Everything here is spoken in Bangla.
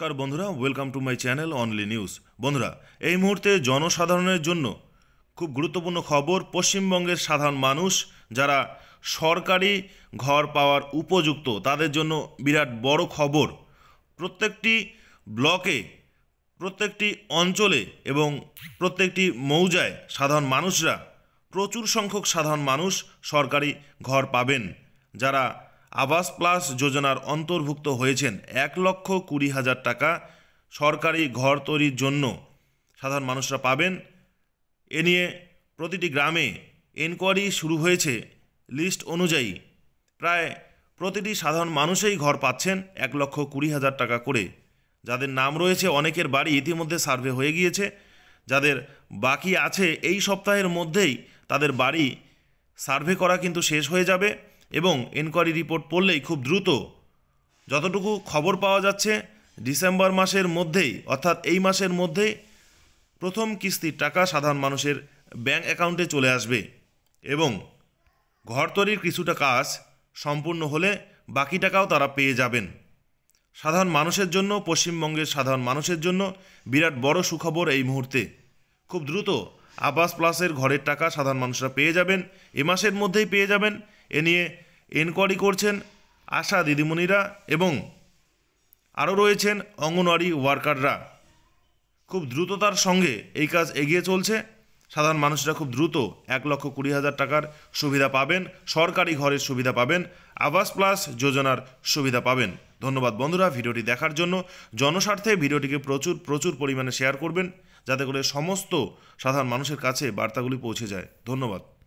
নমস্কার বন্ধুরা welcome to my channel only news বন্ধুরা এই মুহূর্তে জনসাধারণের জন্য খুব গুরুত্বপূর্ণ খবর পশ্চিমবঙ্গের সাধারণ মানুষ যারা সরকারি ঘর পাওয়ার উপযুক্ত তাদের জন্য বিরাট বড় খবর প্রত্যেকটি ব্লকে প্রত্যেকটি অঞ্চলে এবং প্রত্যেকটি মৌজায় সাধারণ মানুষরা প্রচুর সংখ্যক সাধারণ মানুষ সরকারি ঘর পাবেন যারা আবাস প্লাস যোজনার অন্তর্ভুক্ত হয়েছেন এক লক্ষ কুড়ি হাজার টাকা সরকারি ঘর তৈরির জন্য সাধারণ মানুষরা পাবেন এ নিয়ে প্রতিটি গ্রামে এনকোয়ারি শুরু হয়েছে লিস্ট অনুযায়ী প্রায় প্রতিটি সাধারণ মানুষেই ঘর পাচ্ছেন এক লক্ষ কুড়ি হাজার টাকা করে যাদের নাম রয়েছে অনেকের বাড়ি ইতিমধ্যে সার্ভে হয়ে গিয়েছে যাদের বাকি আছে এই সপ্তাহের মধ্যেই তাদের বাড়ি সার্ভে করা কিন্তু শেষ হয়ে যাবে এবং এনকোয়ারি রিপোর্ট পড়লেই খুব দ্রুত যতটুকু খবর পাওয়া যাচ্ছে ডিসেম্বর মাসের মধ্যেই অর্থাৎ এই মাসের মধ্যেই প্রথম কিস্তির টাকা সাধারণ মানুষের ব্যাংক অ্যাকাউন্টে চলে আসবে এবং ঘর তৈরির কিছুটা কাজ সম্পূর্ণ হলে বাকি টাকাও তারা পেয়ে যাবেন সাধারণ মানুষের জন্য পশ্চিমবঙ্গের সাধারণ মানুষের জন্য বিরাট বড় সুখবর এই মুহূর্তে খুব দ্রুত আবাস প্লাসের ঘরের টাকা সাধারণ মানুষরা পেয়ে যাবেন এ মাসের মধ্যেই পেয়ে যাবেন এ নিয়ে এনকোয়ারি করছেন আশা দিদিমণিরা এবং আরও রয়েছেন অঙ্গনওয়াড়ি ওয়ার্কাররা খুব দ্রুততার সঙ্গে এই কাজ এগিয়ে চলছে সাধারণ মানুষরা খুব দ্রুত এক লক্ষ কুড়ি হাজার টাকার সুবিধা পাবেন সরকারি ঘরের সুবিধা পাবেন আবাস প্লাস যোজনার সুবিধা পাবেন ধন্যবাদ বন্ধুরা ভিডিওটি দেখার জন্য জনস্বার্থে ভিডিওটিকে প্রচুর প্রচুর পরিমাণে শেয়ার করবেন যাতে করে সমস্ত সাধারণ মানুষের কাছে বার্তাগুলি পৌঁছে যায় ধন্যবাদ